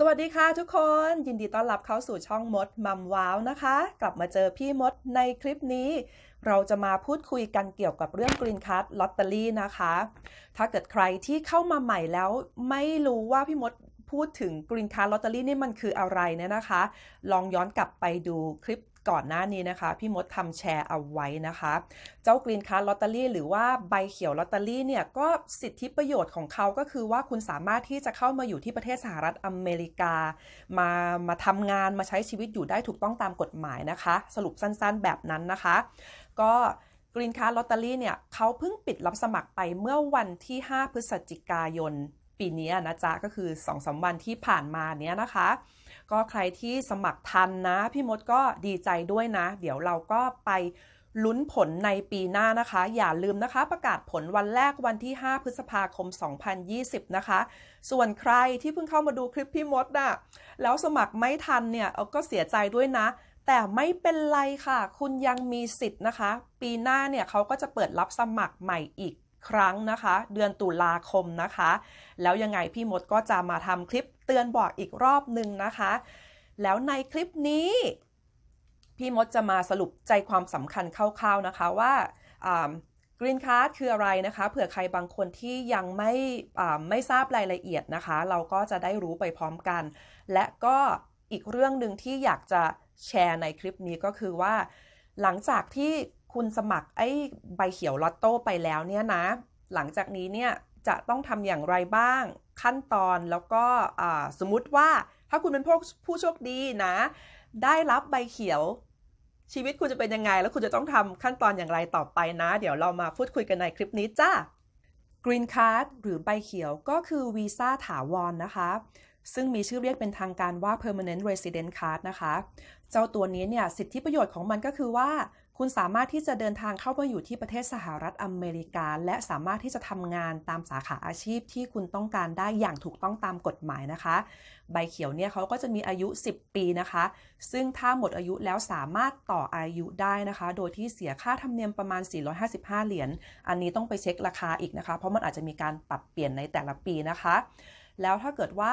สวัสดีค่ะทุกคนยินดีต้อนรับเข้าสู่ช่องมดมัมว้าวนะคะ กลับมาเจอพี่มดในคลิปนี้ เราจะมาพูดคุยกันเกี่ยวกับเรื่องกรีนคัตลอตเตอรี่นะคะ ถ้าเกิดใครที่เข้ามาใหม่แล้วไม่รู้ว่าพี่มดพูดถึงกรีนคัตลอตเตอรี่นี่มันคืออะไรเนี่ยนะคะ ลองย้อนกลับไปดูคลิปก่อนหน้านี้นะคะพี่มดทำแชร์เอาไว้นะคะ เจ้ากรีนคาร์ลอตเตอรี่หรือว่าใบเขียวลอตเตอรี่เนี่ย ก็สิทธิประโยชน์ของเขาก็คือว่าคุณสามารถที่จะเข้ามาอยู่ที่ประเทศสหรัฐอเมริกา มามาทำงานมาใช้ชีวิตอยู่ได้ถูกต้องตามกฎหมายนะคะ สรุปสั้นๆแบบนั้นนะคะ ก็กรีนคาร์ลอตเตอรี่เนี่ยเขาเพิ่งปิดรับสมัครไปเมื่อวันที่ 5 พฤศจิกายนปีนี้นะจ๊ะก็คือ2-3วันที่ผ่านมาเนี้ยนะคะก็ใครที่สมัครทันนะพี่มดก็ดีใจด้วยนะเดี๋ยวเราก็ไปลุ้นผลในปีหน้านะคะ อย่าลืมนะคะ ประกาศผลวันแรกวันที่ 5 พฤษภาคม 2020 นะคะ ส่วนใครที่เพิ่งเข้ามาดูคลิปพี่มดน่ะแล้วสมัครไม่ทันเนี่ยก็เสียใจด้วยนะ แต่ไม่เป็นไรค่ะ คุณยังมีสิทธิ์นะคะ ปีหน้าเนี่ยเขาก็จะเปิดรับสมัครใหม่อีกครั้งนะคะ เดือนตุลาคมนะคะ แล้วยังไงพี่มดก็จะมาทำคลิปเตือนบอกอีกรอบหนึ่งนะคะ แล้วในคลิปนี้พี่มดจะมาสรุปใจความสำคัญคร่าวๆนะคะ ว่ากรีนคาร์ดคืออะไรนะคะ เผื่อใครบางคนที่ยังไม่ไม่ทราบรายละเอียดนะคะ เราก็จะได้รู้ไปพร้อมกัน และก็อีกเรื่องหนึ่งที่อยากจะแชร์ในคลิปนี้ก็คือว่าหลังจากที่คุณสมัครไอ้ใบเขียวลอตโต้ไปแล้วเนี่ยนะหลังจากนี้เนี่ยจะต้องทำอย่างไรบ้างขั้นตอนแล้วก็สมมุติว่าถ้าคุณเป็นพวกผู้โชคดีนะ ได้รับใบเขียวชีวิตคุณจะเป็นยังไง แล้วคุณจะต้องทำขั้นตอนอย่างไรต่อไปนะ เดี๋ยวเรามาพูดคุยกันในคลิปนี้จ้า Green Card หรือใบเขียวก็คือวีซ่าถาวรนนะคะซึ่งมีชื่อเรียกเป็นทางการว่า Permanent Resident Card นะคะ เจ้าตัวนี้เนี่ยสิทธิประโยชน์ของมันก็คือว่าคุณสามารถที่จะเดินทางเข้ามาอยู่ที่ประเทศสหรัฐอเมริกา และสามารถที่จะทำงานตามสาขาอาชีพที่คุณต้องการได้อย่างถูกต้องตามกฎหมายนะคะ ใบเขียวเนี่ยเขาก็จะมีอายุ 10 ปีนะคะ ซึ่งถ้าหมดอายุแล้วสามารถต่ออายุได้นะคะ โดยที่เสียค่าธรรมเนียมประมาณ 455 เหรียญอันนี้ต้องไปเช็คราคาอีกนะคะ เพราะมันอาจจะมีการปรับเปลี่ยนในแต่ละปีนะคะ แล้วถ้าเกิดว่า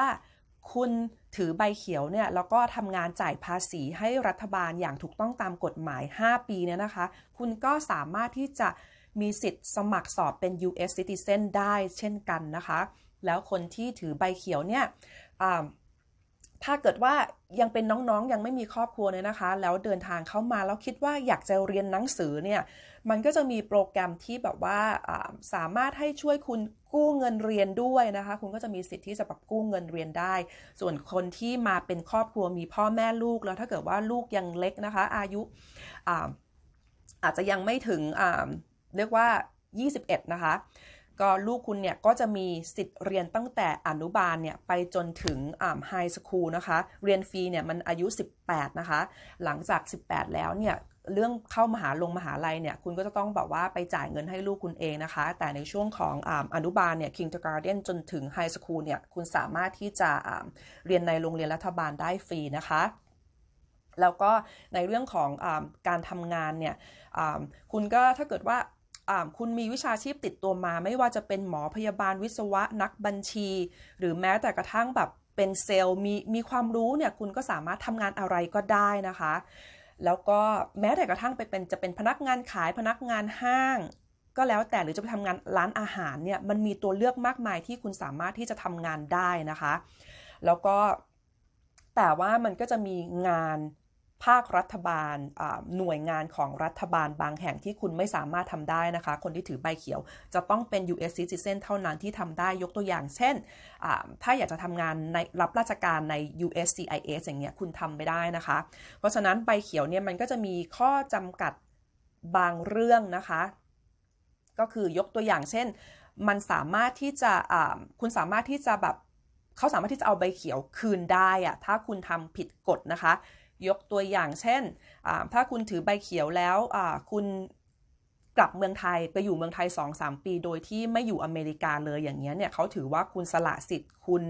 คุณถือใบเขียวเนี่ย แล้วก็ทำงานจ่ายภาษีให้รัฐบาลอย่างถูกต้องตามกฎหมาย 5 ปีเนี่ยนะคะ คุณก็สามารถที่จะมีสิทธิ์สมัครสอบเป็น U.S. citizen ได้เช่นกันนะคะ แล้วคนที่ถือใบเขียวเนี่ยถ้าเกิดว่ายังเป็นน้องๆยังไม่มีครอบครัวเนี่ยนะคะ แล้วเดินทางเข้ามาแล้วคิดว่าอยากจะเรียนหนังสือเนี่ยมันก็จะมีโปรแกรมที่แบบว่าสามารถให้ช่วยคุณกู้เงินเรียนด้วยนะคะ คุณก็จะมีสิทธิ์ที่จะแบบกู้เงินเรียนได้ ส่วนคนที่มาเป็นครอบครัวมีพ่อแม่ลูกแล้วถ้าเกิดว่าลูกยังเล็กนะคะ อายุอาจจะยังไม่ถึงเรียกว่า 21 นะคะก็ลูกคุณเนี่ยก็จะมีสิทธิ์เรียนตั้งแต่อนุบาลเนี่ยไปจนถึงอ่าไฮสคูลนะคะเรียนฟรีเนี่ยมันอายุ 18 นะคะ หลังจาก 18 แล้วเนี่ยเรื่องเข้ามหาลงมหาลัยเนี่ยคุณก็จะต้องบอกว่าไปจ่ายเงินให้ลูกคุณเองนะคะ แต่ในช่วงของอนุบาลเนี่ยคิงต์การ์เดนจนถึงไฮสคูลเนี่ยคุณสามารถที่จะเรียนในโรงเรียนรัฐบาลได้ฟรีนะคะ แล้วก็ในเรื่องของอการทำงานเนี่ยคุณก็ถ้าเกิดว่าคุณมีวิชาชีพติดตัวมาไม่ว่าจะเป็นหมอพยาบาลวิศวะนักบัญชี หรือแม้แต่กระทั่งแบบเป็นเซลล์มีมีความรู้เนี่ยคุณก็สามารถทำงานอะไรก็ได้นะคะ แล้วก็แม้แต่กระทั่งไปเป็นจะเป็นพนักงานขายพนักงานห้าง ก็แล้วแต่หรือจะไปทำงานร้านอาหารเนี่ยมันมีตัวเลือกมากมายที่คุณสามารถที่จะทำงานได้นะคะ แล้วก็แต่ว่ามันก็จะมีงานภาครัฐบาลหน่วยงานของรัฐบาลบางแห่งที่คุณไม่สามารถทำได้นะคะ คนที่ถือใบเขียวจะต้องเป็น U.S. citizen เท่านั้นที่ทำได้ยกตัวอย่างเช่นถ้าอยากจะทำงานในรับราชการใน USCIS อย่างเงี้ยคุณทำไม่ได้นะคะ เพราะฉะนั้นใบเขียวเนี่ยมันก็จะมีข้อจำกัดบางเรื่องนะคะ ก็คือยกตัวอย่างเช่นมันสามารถที่จะคุณสามารถที่จะแบบเขาสามารถที่จะเอาใบเขียวคืนได้อะถ้าคุณทำผิดกฎนะคะยกตัวอย่างเช่น ถ้าคุณถือใบเขียวแล้วคุณกลับเมืองไทยไปอยู่เมืองไทย 2-3 ปีโดยที่ไม่อยู่อเมริกาเลยอย่างเงี้ยเนี่ย เขาถือว่าคุณสละสิทธิ์ คุณ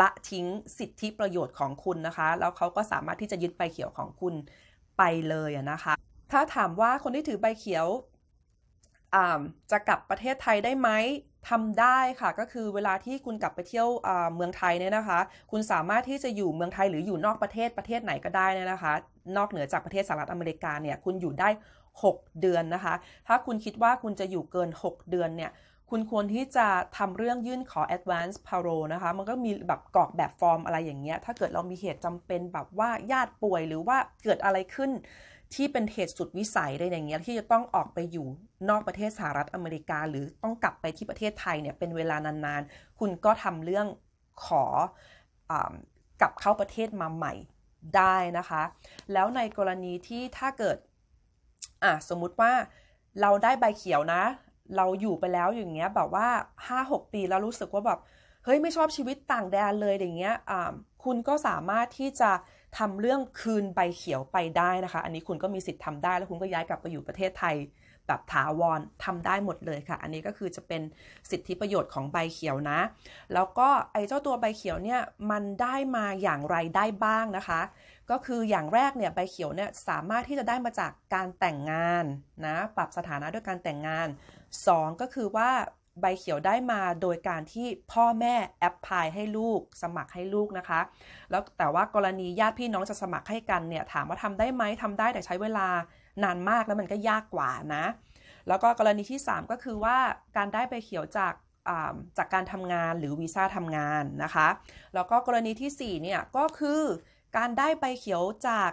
ละทิ้งสิทธิประโยชน์ของคุณนะคะ แล้วเขาก็สามารถที่จะยึดใบเขียวของคุณไปเลยนะคะ ถ้าถามว่าคนที่ถือใบเขียวจะกลับประเทศไทยได้ไหมทำได้ค่ะก็คือเวลาที่คุณกลับไปเที่ยวเมืองไทยเนี่ยนะคะ คุณสามารถที่จะอยู่เมืองไทยหรืออยู่นอกประเทศประเทศไหนก็ได้นะคะ นอกเหนือจากประเทศสหรัฐอเมริกาเนี่ยคุณอยู่ได้6เดือนนะคะ ถ้าคุณคิดว่าคุณจะอยู่เกิน 6 เดือนเนี่ยคุณควรที่จะทำเรื่องยื่นขอ advance parole นะคะ มันก็มีแบบกรอกแบบฟอร์มอะไรอย่างเงี้ย ถ้าเกิดเรามีเหตุจำเป็นแบบว่าญาติป่วยหรือว่าเกิดอะไรขึ้นที่เป็นเหตุสุดวิสัยอะไรอย่างเงี้ยที่จะต้องออกไปอยู่นอกประเทศสหรัฐอเมริกา หรือต้องกลับไปที่ประเทศไทยเนี่ย เป็นเวลานานๆ คุณก็ทำเรื่องขออกลับเข้าประเทศมาใหม่ได้นะคะ แล้วในกรณีที่ถ้าเกิดอ่ะสมมุติว่าเราได้ใบเขียวนะเราอยู่ไปแล้วอย่างเงี้ยแบบว่า 5-6 ปีแล้วรู้สึกว่าแบบ เฮ้ยไม่ชอบชีวิตต่างแดนเลยอย่างเงี้ยคุณก็สามารถที่จะทำเรื่องคืนใบเขียวไปได้นะคะ อันนี้คุณก็มีสิทธิ์ทำได้แล้วคุณก็ย้ายกลับไปอยู่ประเทศไทยแบบถาวรทำได้หมดเลยค่ะ อันนี้ก็คือจะเป็นสิทธิประโยชน์ของใบเขียวนะ แล้วก็ไอ้เจ้าตัวใบเขียวเนี่ยมันได้มาอย่างไรได้บ้างนะคะ ก็คืออย่างแรกเนี่ยใบเขียวเนี่ยสามารถที่จะได้มาจากการแต่งงานนะปรับสถานะด้วยการแต่งงาน 2 ก็คือว่าใบเขียวได้มาโดยการที่พ่อแม่แอปพลายให้ลูกสมัครให้ลูกนะคะ แล้วแต่ว่ากรณีญาติพี่น้องจะสมัครให้กันเนี่ยถามว่าทำได้ไหมทำได้แต่ใช้เวลานานมากแล้วมันก็ยากกว่านะ แล้วก็กรณีที่ 3 ก็คือว่าการได้ใบเขียวจากจากการทำงานหรือวีซ่าทำงานนะคะ แล้วก็กรณีที่4เนี่ยก็คือการได้ใบเขียวจาก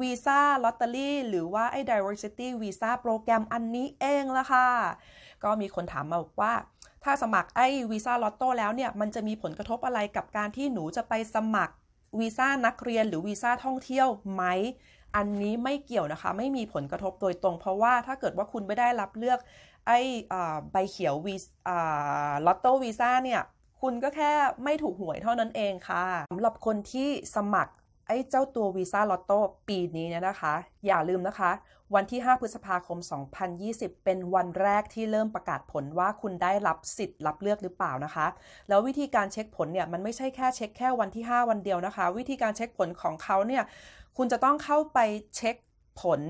วีซ่าลอตเตอรี่หรือว่าไอ้ diversity visa โปรแกรมอันนี้เองละค่ะก็มีคนถามมาบอกว่าถ้าสมัครไอ้วีซ่าลอตโต้แล้วเนี่ยมันจะมีผลกระทบอะไรกับการที่หนูจะไปสมัครวีซ่านักเรียนหรือวีซ่าท่องเที่ยวไหมอันนี้ไม่เกี่ยวนะคะไม่มีผลกระทบโดยตรง เพราะว่าถ้าเกิดว่าคุณไม่ได้รับเลือก ไอ้ใบเขียววีลอตโต้วีซ่าเนี่ย คุณก็แค่ไม่ถูกหวยเท่านั้นเองค่ะสำหรับคนที่สมัครไอ้เจ้าตัววีซ่าลอตโต้ปีนี้เนี่ยนะคะ อย่าลืมนะคะ วันที่ 5 พฤษภาคม 2020 เป็นวันแรกที่เริ่มประกาศผลว่าคุณได้รับสิทธิ์รับเลือกหรือเปล่านะคะ แล้ววิธีการเช็คผลเนี่ยมันไม่ใช่แค่เช็คแค่วันที่ 5 วันเดียวนะคะ วิธีการเช็คผลของเขาเนี่ยคุณจะต้องเข้าไปเช็คผล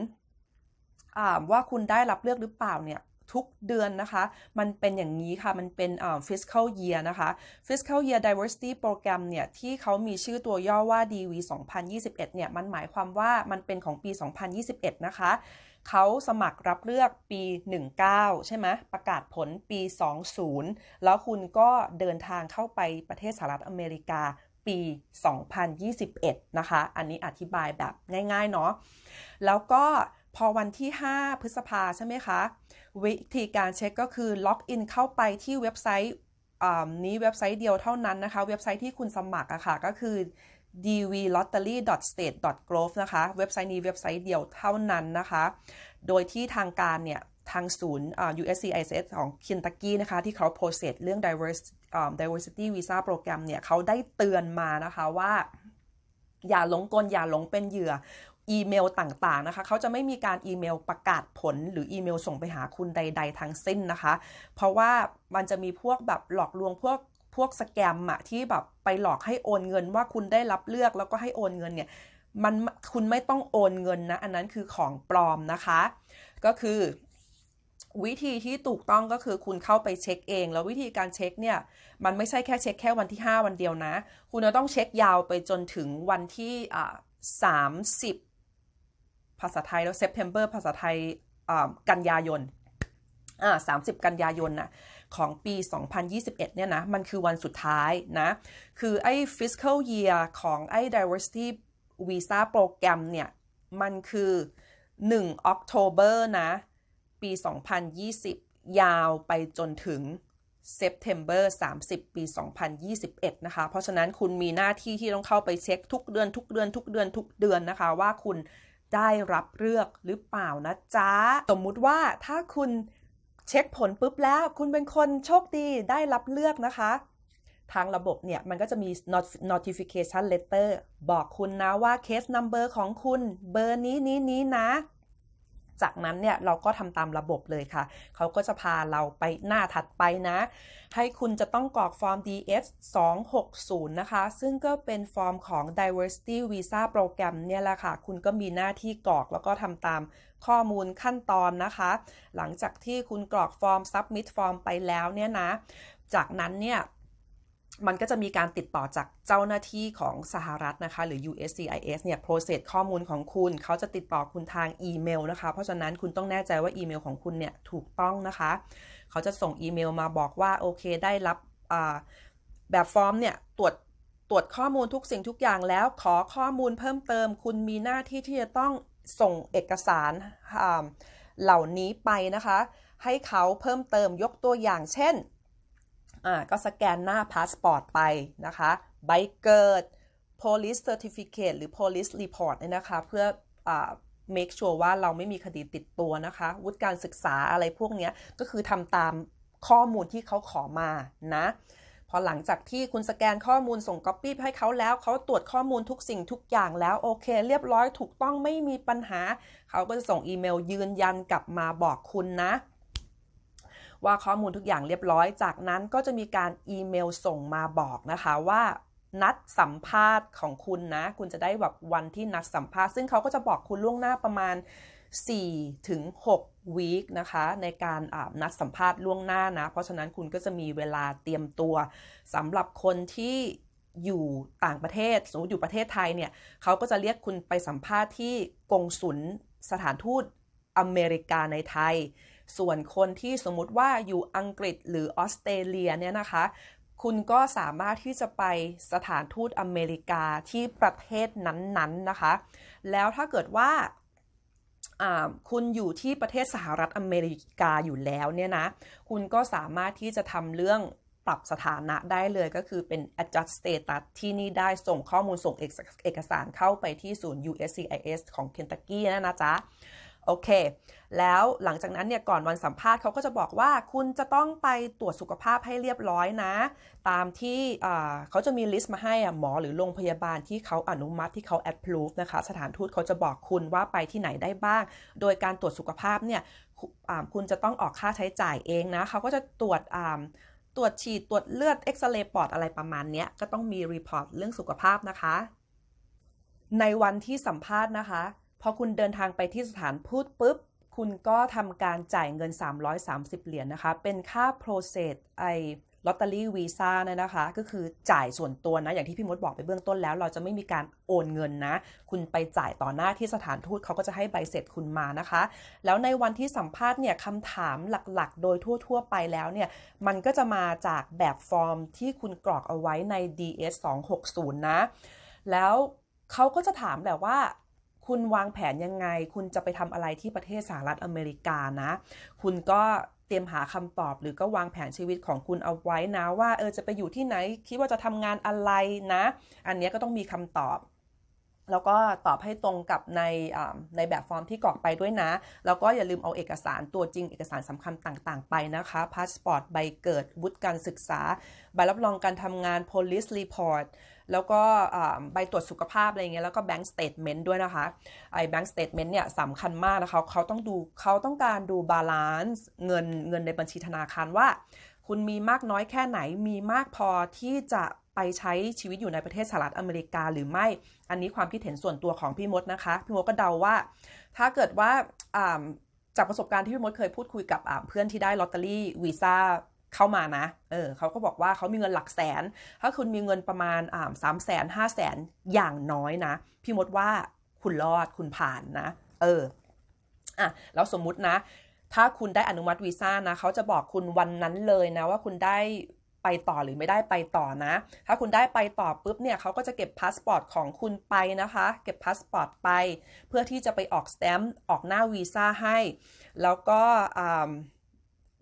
ว่าคุณได้รับเลือกหรือเปล่าเนี่ยทุกเดือนนะคะมันเป็นอย่างนี้ค่ะ มันเป็น fiscal year นะคะ fiscal year diversity program เนี่ยที่เขามีชื่อตัวย่อว่า DV 2021เนี่ยมันหมายความว่ามันเป็นของปี 2021นะคะเขาสมัครรับเลือกปี 19ใช่ไหมประกาศผลปี 20 แล้วคุณก็เดินทางเข้าไปประเทศสหรัฐอเมริกาปี 2021 นะคะ อันนี้อธิบายแบบง่ายๆเนาะแล้วก็พอวันที่ 5 พฤษภาใช่ไหมคะวิธีการเช็คก็คือล็อกอินเข้าไปที่เว็บไซต์นี้เว็บไซต์เดียวเท่านั้นนะคะเว็บไซต์ที่คุณสมัครอะคะ่ะก็คือ dvlottery.state.gov นะคะ เว็บไซต์นี้เว็บไซต์เดียวเท่านั้นนะคะ โดยที่ทางการเนี่ยทางศูนย์ USCIS ของเคนตักกี้นะคะ ที่เขาโพสต์เรื่อง diversity visa โปรแกรมเนี่ย เขาได้เตือนมานะคะว่า อย่าหลงกล อย่าหลงเป็นเหยื่ออีเมลต่างๆนะคะ เขาจะไม่มีการอีเมลประกาศผลหรืออีเมลส่งไปหาคุณใด ๆทั้งสิ้นนะคะ เพราะว่ามันจะมีพวกแบบหลอกลวงพวก พวกสแกมอะที่แบบไปหลอกให้โอนเงินว่าคุณได้รับเลือกแล้วก็ให้โอนเงินเนี่ยมันคุณไม่ต้องโอนเงินนะอันนั้นคือของปลอมนะคะก็คือวิธีที่ถูกต้องก็คือคุณเข้าไปเช็คเอง แล้ววิธีการเช็คเนี่ย มันไม่ใช่แค่เช็คแค่วันที่ 5 วันเดียวนะ คุณจะต้องเช็คยาวไปจนถึงวันที่สามสิบภาษาไทยแล้วเซปเทมเบอร์ภาษาไทยกันยายนอ่าสามสิบกันยายนนะของปี 2021 เนี่ยนะ มันคือวันสุดท้ายนะ คือไอ้ fiscal year ของไอ้ diversity visa โปรแกรมเนี่ย มันคือ 1 October นะปี 2020 ยาวไปจนถึงเซปเทมเบอร์30 ปี 2021 นะคะ เพราะฉะนั้นคุณมีหน้าที่ที่ต้องเข้าไปเช็คทุกเดือนทุกเดือนทุกเดือนทุกเดือนนะคะว่าคุณได้รับเลือกหรือเปล่านะจ๊ะ สมมุติว่าถ้าคุณเช็คผลปุ๊บแล้ว คุณเป็นคนโชคดีได้รับเลือกนะคะ ทางระบบเนี่ยมันก็จะมี notification letter บอกคุณนะว่าเคส number ของคุณเบอร์นี้นี้นี้นะจากนั้นเนี่ยเราก็ทำตามระบบเลยค่ะ เขาก็จะพาเราไปหน้าถัดไปนะ ให้คุณจะต้องกรอกฟอร์ม DS 260นะคะ ซึ่งก็เป็นฟอร์มของ Diversity Visa Program เนี่ยแหละค่ะ คุณก็มีหน้าที่กรอกแล้วก็ทำตามข้อมูลขั้นตอนนะคะ หลังจากที่คุณกรอกฟอร์ม submit ฟอร์มไปแล้วเนี่ยนะ จากนั้นเนี่ยมันก็จะมีการติดต่อจากเจ้าหน้าที่ของสหรัฐนะคะ หรือ USCIS เนี่ย process ข้อมูลของคุณเขาจะติดต่อคุณทางอีเมลนะคะ เพราะฉะนั้นคุณต้องแน่ใจว่าอีเมลของคุณเนี่ยถูกต้องนะคะ เขาจะส่งอีเมลมาบอกว่าโอเคได้รับแบบฟอร์มเนี่ยตรวจตรวจข้อมูลทุกสิ่งทุกอย่างแล้ว ขอข้อมูลเพิ่มเติม คุณมีหน้าที่ที่จะต้องส่งเอกสารเหล่านี้ไปนะคะ ให้เขาเพิ่มเติมยกตัวอย่างเช่นอ่าก็สแกนหน้าพาสปอร์ตไปนะคะใบเกิด police certificate หรือ police report เนี่ยนะคะ เพื่ออ make sure ว่าเราไม่มีคดีติดตัวนะคะวุฒิการศึกษาอะไรพวกนี้ก็คือทำตามข้อมูลที่เขาขอมานะ พอหลังจากที่คุณสแกนข้อมูลส่ง Copy ให้เขาแล้ว เขาตรวจข้อมูลทุกสิ่งทุกอย่างแล้วโอเค เรียบร้อยถูกต้องไม่มีปัญหา เขาก็จะส่งอีเมลยืนยันกลับมาบอกคุณนะว่าข้อมูลทุกอย่างเรียบร้อย จากนั้นก็จะมีการอีเมลส่งมาบอกนะคะว่านัดสัมภาษณ์ของคุณนะ คุณจะได้แบบวันที่นัดสัมภาษณ์ซึ่งเขาก็จะบอกคุณล่วงหน้าประมาณ4ถึง6วีคนะคะในการนัดสัมภาษณ์ล่วงหน้านะ เพราะฉะนั้นคุณก็จะมีเวลาเตรียมตัวสำหรับคนที่อยู่ต่างประเทศสมมติอยู่ประเทศไทยเนี่ยเขาก็จะเรียกคุณไปสัมภาษณ์ที่กงสุลสถานทูตอเมริกาในไทยส่วนคนที่สมมติว่าอยู่อังกฤษหรือออสเตรเลียเนี่ยนะคะ คุณก็สามารถที่จะไปสถานทูตอเมริกาที่ประเทศนั้นๆนนนะคะ แล้วถ้าเกิดว่าคุณอยู่ที่ประเทศสหรัฐอเมริกาอยู่แล้วเนี่ยนะ คุณก็สามารถที่จะทำเรื่องปรับสถานะได้เลยก็คือเป็น adjust status ที่นี่ได้ส่งข้อมูลส่งเอกสารเข้าไปที่ศูนย์ USCIS ของคนตักกี้นะนะจ๊ะโอเค แล้วหลังจากนั้นเนี่ย ก่อนวันสัมภาษณ์เขาก็จะบอกว่าคุณจะต้องไปตรวจสุขภาพให้เรียบร้อยนะ ตามที่เขาจะมีลิสต์มาให้หมอหรือโรงพยาบาลที่เขาอนุมัติที่เขาแอดพลูฟนะคะ สถานทูตเขาจะบอกคุณว่าไปที่ไหนได้บ้าง โดยการตรวจสุขภาพเนี่ยคุณจะต้องออกค่าใช้จ่ายเองนะ เขาก็จะตรวจตรวจฉีดตรวจเลือดเอ็กซเรย์ปอดอะไรประมาณนี้ก็ต้องมีรีพอร์ตเรื่องสุขภาพนะคะ ในวันที่สัมภาษณ์นะคะพอคุณเดินทางไปที่สถานพูดปุ๊บ คุณก็ทำการจ่ายเงิน 330 เหรียญนนะคะ เป็นค่าโปรเซสไอลอตเตอรี่วีซ่านนะคะ ก็คือจ่ายส่วนตัวนะ อย่างที่พี่มดบอกไปเบื้องต้นแล้ว เราจะไม่มีการโอนเงินนะ คุณไปจ่ายต่อหน้าที่สถานทูตเขาก็จะให้ใบเสร็จคุณมานะคะ แล้วในวันที่สัมภาษณ์เนี่ย คำถามหลักๆ โดยทั่ว ๆ ไปแล้วเนี่ย มันก็จะมาจากแบบฟอร์มที่คุณกรอกเอาไว้ใน DS 260นะ แล้วเขาก็จะถามแหละว่าคุณวางแผนยังไง คุณจะไปทำอะไรที่ประเทศสหรัฐอเมริกานะ คุณก็เตรียมหาคำตอบ หรือก็วางแผนชีวิตของคุณเอาไว้นะ ว่าเออจะไปอยู่ที่ไหน คิดว่าจะทำงานอะไรนะ อันนี้ก็ต้องมีคำตอบ แล้วก็ตอบให้ตรงกับในในแบบฟอร์มที่กรอกไปด้วยนะ แล้วก็อย่าลืมเอาเอกสารตัวจริง เอกสารสำคัญต่างๆไปนะคะ พาสปอร์ต ใบเกิด วุฒิการศึกษา ใบรับรองการทำงาน police report แล้วก็ใบตรวจสุขภาพอะไรเงี้ยแล้วก็แบงก์สเตทเมนต์ด้วยนะคะไอ้แบงก์สเตทเมนต์เนี่ยสำคัญมากนะคะเขาต้องดูเขาต้องการดูบาลานซ์เงินเงินในบัญชีธนาคารว่า คุณมีมากน้อยแค่ไหนมีมากพอที่จะไปใช้ชีวิตอยู่ในประเทศสหรัฐอเมริกาหรือไม่ อันนี้ความคิดเห็นส่วนตัวของพี่มดนะคะ พี่มดก็เดาว่า ถ้าเกิดว่าจากประสบการณ์ที่พี่มดเคยพูดคุยกับเพื่อนที่ได้ลอตเตอรี่วีซ่าเข้ามานะ เออเขาก็บอกว่าเขามีเงินหลักแสน ถ้าคุณมีเงินประมาณอ่าสามแสนห้าแสนอย่างน้อยนะ พี่มดว่าคุณรอดคุณผ่านนะ เออ อ่ะ แล้วสมมุตินะ ถ้าคุณได้อนุมัติวีซ่านะเขาจะบอกคุณวันนั้นเลยนะว่าคุณได้ไปต่อหรือไม่ได้ไปต่อนะ ถ้าคุณได้ไปต่อปุ๊บเนี่ยเขาก็จะเก็บพาสปอร์ตของคุณไปนะคะ เก็บพาสปอร์ตไป เพื่อที่จะไปออกสแตมป์ออกหน้าวีซ่าให้ แล้วก็อ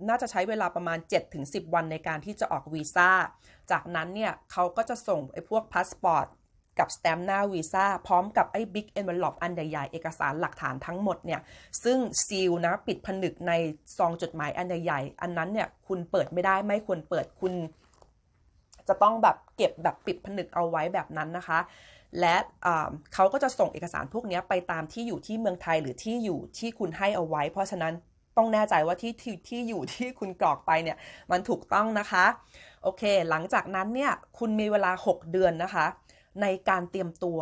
น่าจะใช้เวลาประมาณ7-10 วันในการที่จะออกวีซ่า จากนั้นเนี่ยเขาก็จะส่งไอ้พวกพาสปอร์ตกับสแตมป์หน้าวีซ่าพร้อมกับไอ้บิ๊กเอ็นเวลลปอันใหญ่ๆเอกสารหลักฐานทั้งหมดเนี่ย ซึ่งซีลนะปิดผนึกในซองจดหมายอันใหญ่ๆอันนั้นเนี่ย คุณเปิดไม่ได้ไม่ควรเปิดคุณจะต้องแบบเก็บแบบปิดผนึกเอาไว้แบบนั้นนะคะ และเขาก็จะส่งเอกสารพวกนี้ไปตามที่อยู่ที่เมืองไทยหรือที่อยู่ที่คุณให้เอาไว้ เพราะฉะนั้นต้องแน่ใจว่าที่ที่อยู่ที่คุณกรอกไปเนี่ยมันถูกต้องนะคะโอเค หลังจากนั้นเนี่ยคุณมีเวลา 6 เดือนนะคะ ในการเตรียมตัว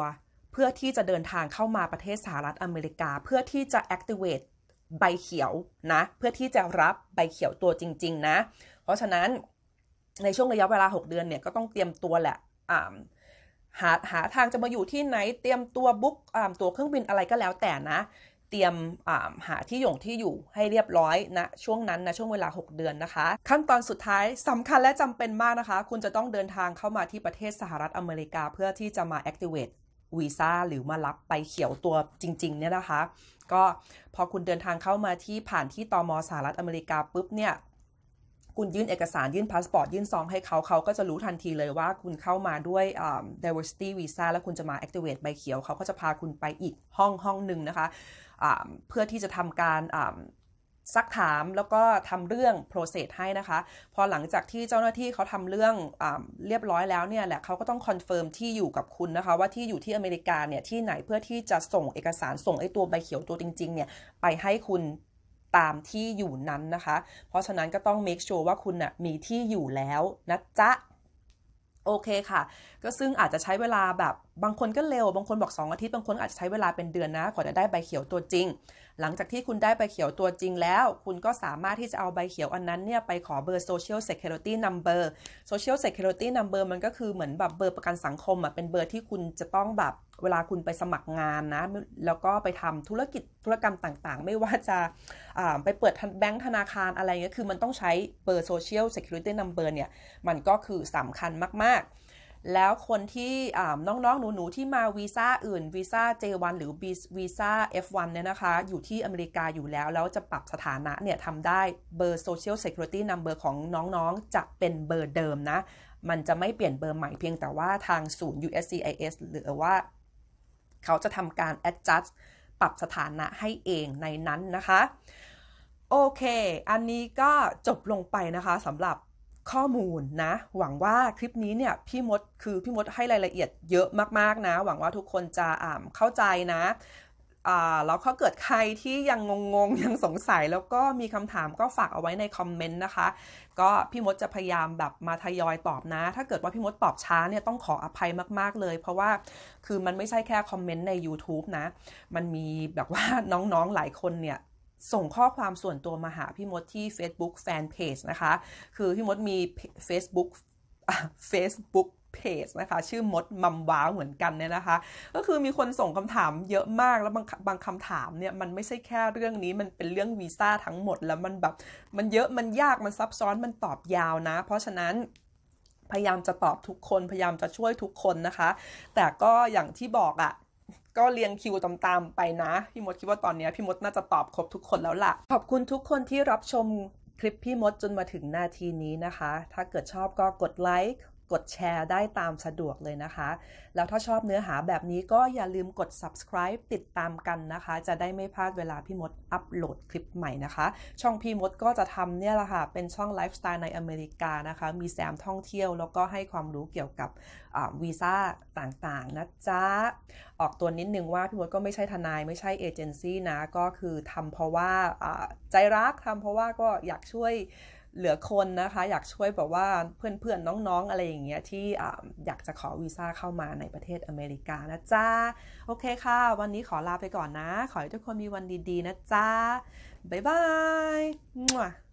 เพื่อที่จะเดินทางเข้ามาประเทศสหรัฐอเมริกา เพื่อที่จะ activate ใบเขียวนะเพื่อที่จะรับใบเขียวตัวจริง ๆ นะ เพราะฉะนั้นในช่วงระยะเวลา 6 เดือนเนี่ยก็ต้องเตรียมตัวแหละหาหาทางจะมาอยู่ที่ไหนเตรียมตัวบุ๊กตัวเครื่องบินอะไรก็แล้วแต่นะเตรียมหาที่อยู่ที่อยู่ให้เรียบร้อยนะช่วงนั้นนะช่วงเวลา 6 เดือนนะคะ ขั้นตอนสุดท้ายสำคัญและจำเป็นมากนะคะ คุณจะต้องเดินทางเข้ามาที่ประเทศสหรัฐอเมริกาเพื่อที่จะมา activate วีซ่าหรือมารับไปเขียวตัวจริงๆเนี่ยนะคะ ก็พอคุณเดินทางเข้ามาที่ผ่านที่ตอมสหรัฐอเมริกาปุ๊บเนี่ยคุณยื่นเอกสารยื่นพาสปอร์ต ยื่นซองให้เขาเขาก็จะรู้ทันทีเลยว่าคุณเข้ามาด้วย diversity visa แล้วคุณจะมา activate ใบเขียวเขาก็จะพาคุณไปอีกห้องห้องหนึ่งนะคะเพื่อที่จะทำการซักถามแล้วก็ทำเรื่องโปรเซสให้นะคะพอหลังจากที่เจ้าหน้าที่เขาทำเรื่องอเรียบร้อยแล้วเนี่ยแหละเขาก็ต้องคอนเฟิร์มที่อยู่กับคุณนะคะว่าที่อยู่ที่อเมริกาเนี่ยที่ไหนเพื่อที่จะส่งเอกสารส่งไอ้ตัวใบเขียวตัวจริงๆเนี่ยไปให้คุณตามที่อยู่นั้นนะคะ เพราะฉะนั้นก็ต้องเมคชัวร์ว่าคุณนะ่ะมีที่อยู่แล้วนะจ๊ะโอเคค่ะ ก็ซึ่งอาจจะใช้เวลาแบบบางคนก็เร็ว บางคนบอก2อาทิตย์ บางคนอาจจะใช้เวลาเป็นเดือนนะกว่าจะได้ใบเขียวตัวจริง หลังจากที่คุณได้ใบเขียวตัวจริงแล้ว คุณก็สามารถที่จะเอาใบเขียวอันนั้นเนี่ยไปขอเบอร์ Social Security Number Social Security Number มันก็คือเหมือนแบบเบอร์ประกันสังคมอ่ะ เป็นเบอร์ที่คุณจะต้องแบบเวลาคุณไปสมัครงานนะ แล้วก็ไปทำธุรกิจธุรกรรมต่างๆ ไม่ว่าจะไปเปิดแบงค์ธนาคารอะไรเงี้ย คือมันต้องใช้เบอร์ Social Security Number เนี่ย มันก็คือสำคัญมาก ๆแล้วคนที่น้องๆ หนู ๆ ที่มาวีซ่าอื่นวีซ่า J1 หรือวีซ่า F1 เนี่ยนะคะ อยู่ที่อเมริกาอยู่แล้ว แล้วจะปรับสถานะเนี่ยทำได้เบอร์ Social Security Number ของน้องๆ จะเป็นเบอร์เดิมนะ มันจะไม่เปลี่ยนเบอร์ใหม่เพียงแต่ว่าทางศูนย์ USCIS หรือว่าเขาจะทำการ adjust ปรับสถานะให้เองในนั้นนะคะโอเค อันนี้ก็จบลงไปนะคะสำหรับข้อมูลนะหวังว่าคลิปนี้เนี่ยพี่มดคือพี่มดให้รายละเอียดเยอะมากๆนะ หวังว่าทุกคนจะอ่าเข้าใจนะแล้วก็าเกิดใครที่ยังงงๆยังสงสัยแล้วก็มีคำถามก็ฝากเอาไว้ในคอมเมนต์นะคะก็พี่มดจะพยายามแบบมาทยอยตอบนะ ถ้าเกิดว่าพี่มดตอบช้าเนี่ยต้องขออภัยมากๆเลย เพราะว่าคือมันไม่ใช่แค่คอมเมนต์ใน YouTube นะ มันมีแบบว่าน้องๆหลายคนเนี่ยส่งข้อความส่วนตัวมาหาพี่มดที่ Facebook Fanpage นะคะ คือพี่มดมี Facebook Facebook เพจนะคะ ชื่อมดมัมว้าเหมือนกันเนี่ยนะคะ ก็คือมีคนส่งคำถามเยอะมาก แล้วบางบางคำถามเนี่ยมันไม่ใช่แค่เรื่องนี้มันเป็นเรื่องวีซ่าทั้งหมดแล้วมันแบบมันเยอะมันยากมันซับซ้อนมันตอบยาวนะ เพราะฉะนั้น พยายามจะตอบทุกคน พยายามจะช่วยทุกคนนะคะ แต่ก็อย่างที่บอกอะก็เรียงคิวตามๆไปนะ พี่มดคิดว่าตอนนี้พี่มดน่าจะตอบครบทุกคนแล้วล่ะ ขอบคุณทุกคนที่รับชมคลิปพี่มดจนมาถึงนาทีนี้นะคะ ถ้าเกิดชอบก็กดไลค์กดแชร์ได้ตามสะดวกเลยนะคะ แล้วถ้าชอบเนื้อหาแบบนี้ก็อย่าลืมกด subscribe ติดตามกันนะคะ จะได้ไม่พลาดเวลาพี่มดอัปโหลดคลิปใหม่นะคะ ช่องพี่มดก็จะทำเนี่ยแหละค่ะ เป็นช่องไลฟ์สไตล์ในอเมริกานะคะ มีแซมท่องเที่ยว แล้วก็ให้ความรู้เกี่ยวกับวีซ่าต่างๆ นะจ๊ะ ออกตัวนิดนึงว่าพี่มดก็ไม่ใช่ทนายไม่ใช่เอเจนซี่นะ ก็คือทำเพราะว่าใจรักทำเพราะว่าก็อยากช่วยเหลือคนนะคะ อยากช่วยแบบว่าเพื่อนๆน้องๆอะไรอย่างเงี้ยที่อยากจะขอวีซ่าเข้ามาในประเทศอเมริกานะจ๊ะโอเคค่ะ วันนี้ขอลาไปก่อนนะ ขอให้ทุกคนมีวันดีๆนะจ๊ะบ๊ายบาย